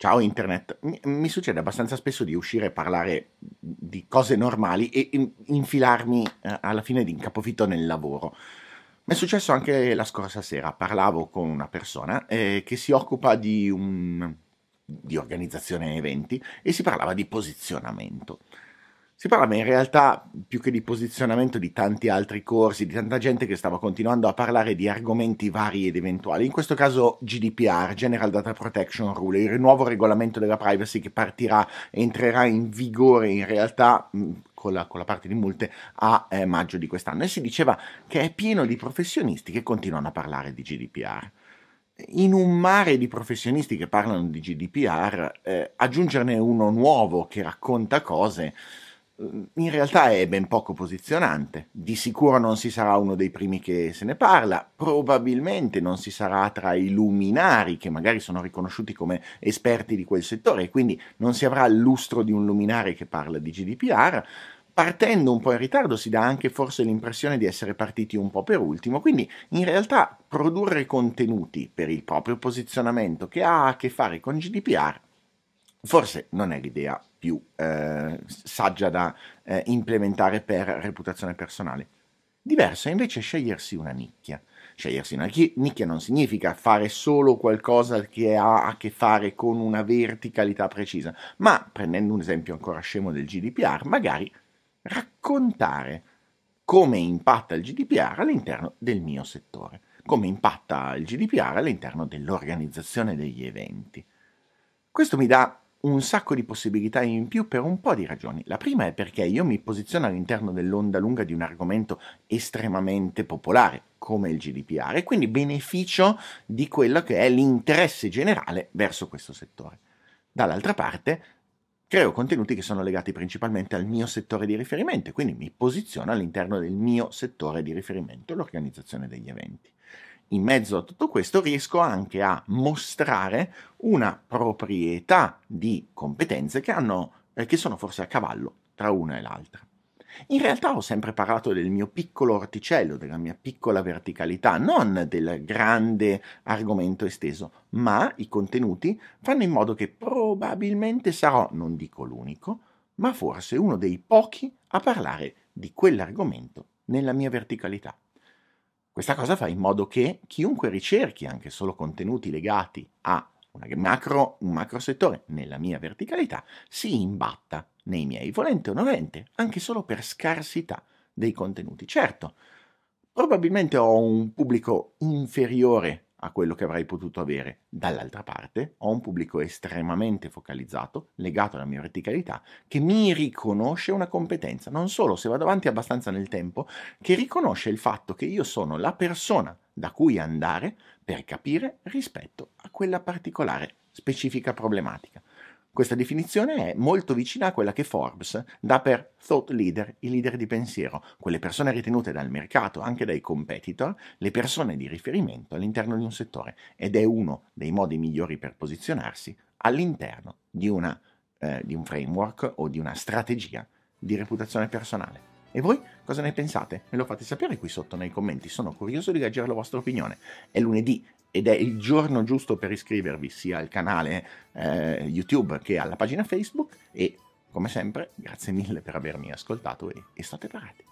ciao internet, mi, mi, succede abbastanza spesso di uscire e parlare di cose normali e in, infilarmi eh, alla fine di un capofitto nel lavoro. Mi è successo anche la scorsa sera, parlavo con una persona eh, che si occupa di, un, di organizzazione eventi e si parlava di posizionamento. Si parlava in realtà più che di posizionamento di tanti altri corsi, di tanta gente che stava continuando a parlare di argomenti vari ed eventuali, in questo caso GDPR, General Data Protection Rule, il nuovo regolamento della privacy che partirà, entrerà in vigore in realtà con la, con la, parte di multe a eh, maggio di quest'anno e si diceva che è pieno di professionisti che continuano a parlare di GDPR. In un mare di professionisti che parlano di GDPR, eh, aggiungerne uno nuovo che racconta cose in realtà è ben poco posizionante. Di sicuro non si sarà uno dei primi che se ne parla, probabilmente non si sarà tra i luminari che magari sono riconosciuti come esperti di quel settore e quindi non si avrà il lustro di un luminare che parla di GDPR. Partendo un po' in ritardo si dà anche forse l'impressione di essere partiti un po' per ultimo, quindi in realtà produrre contenuti per il proprio posizionamento che ha a che fare con GDPR forse non è l'idea più eh, saggia da eh, implementare per reputazione personale. Diverso è invece scegliersi una nicchia. Scegliersi una nicchia non significa fare solo qualcosa che ha a che fare con una verticalità precisa, ma prendendo un esempio ancora scemo del GDPR, magari raccontare come impatta il GDPR all'interno del mio settore, come impatta il GDPR all'interno dell'organizzazione degli eventi. Questo mi dà un sacco di possibilità in più per un po' di ragioni. La prima è perché io mi posiziono all'interno dell'onda lunga di un argomento estremamente popolare come il GDPR e quindi beneficio di quello che è l'interesse generale verso questo settore. Dall'altra parte creo contenuti che sono legati principalmente al mio settore di riferimento, e quindi mi posiziono all'interno del mio settore di riferimento, l'organizzazione degli eventi in mezzo a tutto questo riesco anche a mostrare una proprietà di competenze che, hanno, eh, che sono forse a cavallo tra una e l'altra. In realtà ho sempre parlato del mio piccolo orticello, della mia piccola verticalità, non del grande argomento esteso, ma i contenuti fanno in modo che probabilmente sarò, non dico l'unico, ma forse uno dei pochi a parlare di quell'argomento nella mia verticalità. Questa cosa fa in modo che chiunque ricerchi anche solo contenuti legati a macro, un macro settore nella mia verticalità si imbatta nei miei, volente o nolente, anche solo per scarsità dei contenuti. Certo, probabilmente ho un pubblico inferiore a quello che avrei potuto avere. Dall'altra parte ho un pubblico estremamente focalizzato, legato alla mia verticalità, che mi riconosce una competenza, non solo se vado avanti abbastanza nel tempo, che riconosce il fatto che io sono la persona da cui andare per capire rispetto a quella particolare specifica problematica. Questa definizione è molto vicina a quella che Forbes dà per thought leader, i leader di pensiero, quelle persone ritenute dal mercato, anche dai competitor, le persone di riferimento all'interno di un settore ed è uno dei modi migliori per posizionarsi all'interno di, una, eh, di un framework o di una strategia di reputazione personale. E voi cosa ne pensate? Me lo fate sapere qui sotto nei commenti, sono curioso di leggere la vostra opinione. È lunedì ed è il giorno giusto per iscrivervi sia al canale eh, YouTube che alla pagina Facebook e come sempre grazie mille per avermi ascoltato e, e state parati.